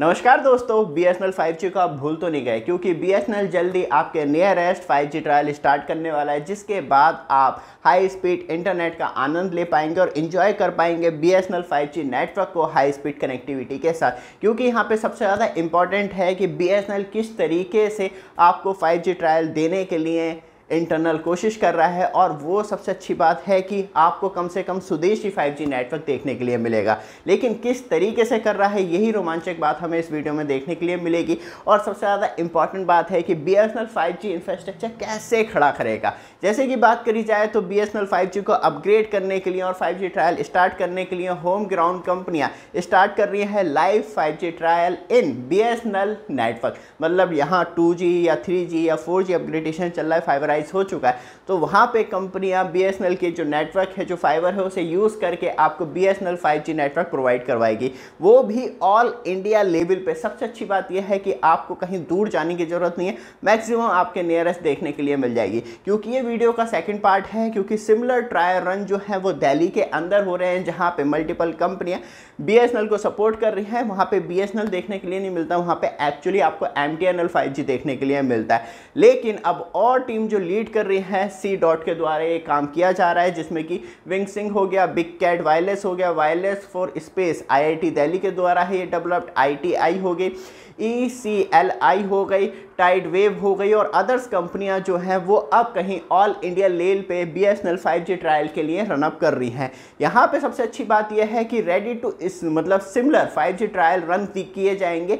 नमस्कार दोस्तों B S N L five G को आप भूल तो नहीं गए क्योंकि बी एस एन एल जल्दी आपके nearest five G trial start करने वाला है जिसके बाद आप हाई स्पीड इंटरनेट का आनंद ले पाएंगे और इन्जॉय कर पाएंगे B S N L five G network को हाई स्पीड कनेक्टिविटी के साथ क्योंकि यहाँ पे सबसे ज़्यादा इंपॉर्टेंट है कि बी एस एन एल किस तरीके से आपको फाइव जी ट्रायल देने के लिए इंटरनल कोशिश कर रहा है और वो सबसे अच्छी बात है कि आपको कम से कम स्वदेशी 5G नेटवर्क देखने के लिए मिलेगा लेकिन किस तरीके से कर रहा है यही रोमांचक बात हमें इस वीडियो में देखने के लिए मिलेगी और सबसे ज़्यादा इंपॉर्टेंट बात है कि बी एस इंफ्रास्ट्रक्चर कैसे खड़ा करेगा जैसे कि बात करी जाए तो बी एस को अपग्रेड करने के लिए और फाइव ट्रायल स्टार्ट करने के लिए होम ग्राउंड कंपनियाँ स्टार्ट कर रही हैं live five trial in B network मतलब यहाँ टू या थ्री या फोर अपग्रेडेशन चल रहा है फाइबर प्राइस हो चुका है तो वहाँ पे कंपनियाँ बीएसएनएल के जो नेटवर्क है जो फाइबर है उसे यूज़ करके आपको बीएसएनएल 5G नेटवर्क प्रोवाइड करवाएगी वो भी ऑल इंडिया लेवल पे सबसे अच्छी बात यह है कि आपको कहीं दूर जाने की ज़रूरत नहीं है मैक्सिमम आपके नियरेस्ट देखने के लिए मिल जाएगी क्योंकि ये वीडियो का सेकेंड पार्ट है क्योंकि सिमिलर ट्रायल रन जो है वो दिल्ली के अंदर हो रहे हैं जहाँ पर मल्टीपल कंपनियाँ बी को सपोर्ट कर रही हैं वहाँ पर बी देखने के लिए नहीं मिलता वहाँ पर एक्चुअली आपको एम टी देखने के लिए मिलता है लेकिन अब और टीम जो लीड कर रही है सी डॉट के द्वारा ये काम किया जा रहा है जिसमें कि विंग विंगसिंग हो गया बिग कैट वायरलेस हो गया wireless for space IIT Delhi के द्वारा है ये डेवलप्ड आईटीआई हो गई ई सी एल आई हो गई टाइड वेव हो गई और अदर्स कंपनियां जो हैं वो अब कहीं ऑल इंडिया लेल पे B S N L five G trial के लिए रनअप कर रही हैं यहाँ पे सबसे अच्छी बात यह है कि रेडी टू इस मतलब similar five G trial run किए जाएंगे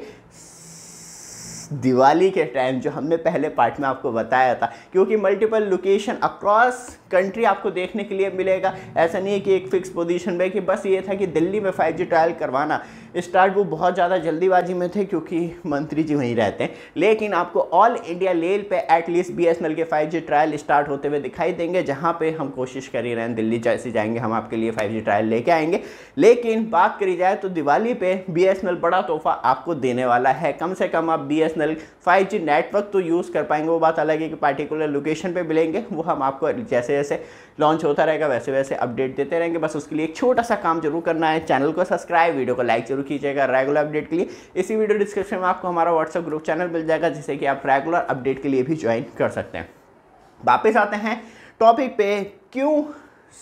दिवाली के टाइम जो हमने पहले पार्ट में आपको बताया था क्योंकि मल्टीपल लोकेशन अक्रॉस कंट्री आपको देखने के लिए मिलेगा ऐसा नहीं है कि एक फिक्स पोजीशन में कि बस ये था कि दिल्ली में 5G ट्रायल करवाना स्टार्ट वो बहुत ज़्यादा जल्दीबाजी में थे क्योंकि मंत्री जी वहीं रहते हैं लेकिन आपको ऑल इंडिया लेवल पे एटलीस्ट बीएसएनएल के 5G ट्रायल स्टार्ट होते हुए दिखाई देंगे जहाँ पे हम कोशिश कर ही रहे हैं दिल्ली जैसे जाएंगे हम आपके लिए 5G ट्रायल लेके आएंगे लेकिन बात करी जाए तो दिवाली पे बीएसएनएल बड़ा तोहफा आपको देने वाला है कम से कम आप बी एस नेटवर्क तो यूज़ कर पाएंगे वो बात अलग है कि पार्टिकुलर लोकेशन पर मिलेंगे वो हम आपको जैसे जैसे लॉन्च होता रहेगा वैसे वैसे अपडेट देते रहेंगे बस उसके लिए एक छोटा सा काम जरूर करना है चैनल को सब्सक्राइब वीडियो को लाइक जरूर जरूर कीजिएगा रेगुलर अपडेट के लिए इसी वीडियो डिस्क्रिप्शन में आपको हमारा व्हाट्सअप ग्रुप चैनल मिल जाएगा जिससे कि आप रेगुलर अपडेट के लिए भी ज्वाइन कर सकते हैं वापस आते हैं टॉपिक पे क्यों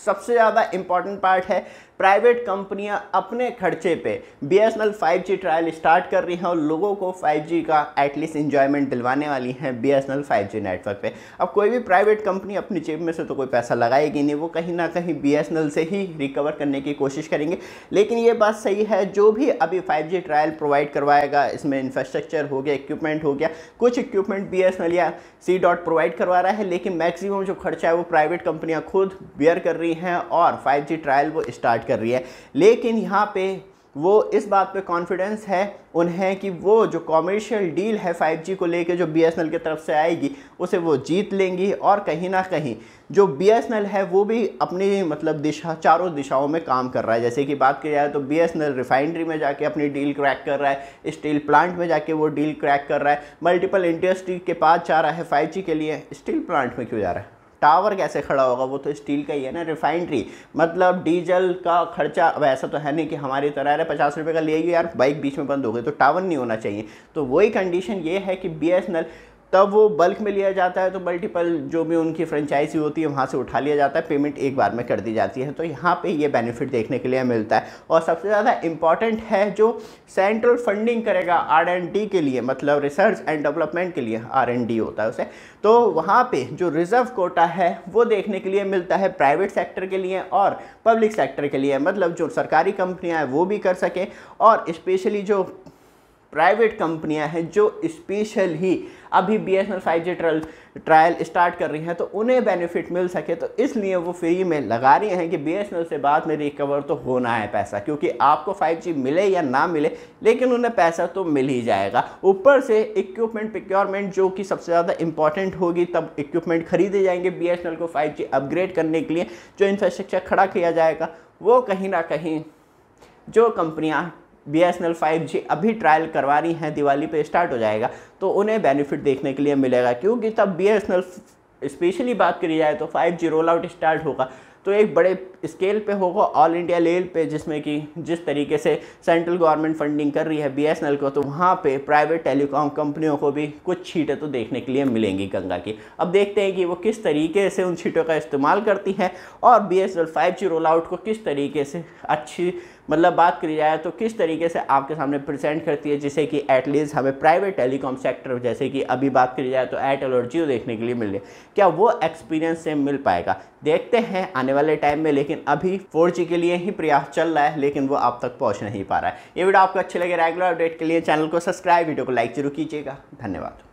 सबसे ज़्यादा इम्पॉर्टेंट पार्ट है प्राइवेट कंपनियां अपने खर्चे पे B S N trial start कर रही हैं और लोगों को 5G का एटलीस्ट इंजॉयमेंट दिलवाने वाली हैं बी एस एन नेटवर्क पे अब कोई भी प्राइवेट कंपनी अपनी जेब में से तो कोई पैसा लगाएगी नहीं वो कहीं ना कहीं बी से ही रिकवर करने की कोशिश करेंगे लेकिन ये बात सही है जो भी अभी फाइव ट्रायल प्रोवाइड करवाएगा इसमें इंफ्रास्ट्रक्चर हो गया इक्विपमेंट हो गया कुछ इक्विपमेंट बी या सी डॉट प्रोवाइड करवा रहा है लेकिन मैक्सिमम जो खर्चा है वो प्राइवेट कंपनियाँ खुद बियर कर रही हैं और फाइव ट्रायल वो स्टार्ट कर रही है लेकिन यहाँ पे वो इस बात पे कॉन्फिडेंस है उन्हें कि वो जो कॉमर्शियल डील है 5G को लेके जो बी की तरफ से आएगी उसे वो जीत लेंगी और कहीं ना कहीं जो बी है वो भी अपनी मतलब दिशा चारों दिशाओं में काम कर रहा है जैसे कि बात की जाए तो बी रिफाइनरी में जाके अपनी डील क्रैक कर रहा है स्टील प्लांट में जाके वो डील क्रैक कर रहा है मल्टीपल इंडस्ट्री के पास जा रहा है फाइव के लिए स्टील प्लांट में क्यों जा रहा है टावर कैसे खड़ा होगा वो तो स्टील का ही है ना रिफाइनरी मतलब डीजल का खर्चा अब ऐसा तो है नहीं कि हमारी तरह अरे पचास रुपये का ले यार बाइक बीच में बंद हो गई तो टावर नहीं होना चाहिए तो वही कंडीशन ये है कि बी तब वो बल्क में लिया जाता है तो मल्टीपल जो भी उनकी फ्रेंचाइजी होती है वहाँ से उठा लिया जाता है पेमेंट एक बार में कर दी जाती है तो यहाँ पे ये बेनिफिट देखने के लिए मिलता है और सबसे ज़्यादा इम्पॉर्टेंट है जो सेंट्रल फंडिंग करेगा आर एंड डी के लिए मतलब रिसर्च एंड डेवलपमेंट के लिए आर एंड डी होता है उसे तो वहाँ पर जो रिजर्व कोटा है वो देखने के लिए मिलता है प्राइवेट सेक्टर के लिए और पब्लिक सेक्टर के लिए मतलब जो सरकारी कंपनियाँ हैं वो भी कर सकें और इस्पेशली जो प्राइवेट कंपनियां हैं जो स्पेशल ही अभी B S N five G trial trial start कर रही हैं तो उन्हें बेनिफिट मिल सके तो इसलिए वो फ्री में लगा रही हैं कि बी एस एन एल से बाद में रिकवर तो होना है पैसा क्योंकि आपको फाइव जी मिले या ना मिले लेकिन उन्हें पैसा तो मिल ही जाएगा ऊपर से इक्विपमेंट प्रिक्योरमेंट जो कि सबसे ज़्यादा इंपॉर्टेंट होगी तब इक्विपमेंट खरीदे जाएंगे बी एस एन एल को फाइव जी अपग्रेड करने के लिए जो इंफ्रास्ट्रक्चर खड़ा किया जाएगा वो कहीं ना कहीं जो कंपनियाँ B S N L five G अभी ट्रायल करवा रही हैं दिवाली पे स्टार्ट हो जाएगा तो उन्हें बेनिफिट देखने के लिए मिलेगा क्योंकि तब B S N L specially बात करी जाए तो five G roll out start होगा तो एक बड़े स्केल पे होगा ऑल इंडिया लेवल पे जिसमें कि जिस तरीके से सेंट्रल गवर्नमेंट फंडिंग कर रही है बी को तो वहाँ पे प्राइवेट टेलीकॉम कंपनियों को भी कुछ छीटें तो देखने के लिए मिलेंगी गंगा की अब देखते हैं कि वो किस तरीके से उन छीटों का इस्तेमाल करती हैं और B S L five G roll out को किस तरीके से अच्छी मतलब बात करी जाए तो किस तरीके से आपके सामने प्रेजेंट करती है जिसे कि एटलीस्ट हमें प्राइवेट टेलीकॉम सेक्टर जैसे कि अभी बात करी जाए तो एयरटेल और जियो देखने के लिए मिल रही क्या वो एक्सपीरियंस से मिल पाएगा देखते हैं आने वाले टाइम में लेकिन अभी फोर के लिए ही प्रयास चल रहा है लेकिन वो आप तक पहुँच नहीं पा रहा है ये वीडियो आपको अच्छे लगे रेगुलर अपडेट के लिए चैनल को सब्सक्राइब वीडियो को लाइक जरूर कीजिएगा धन्यवाद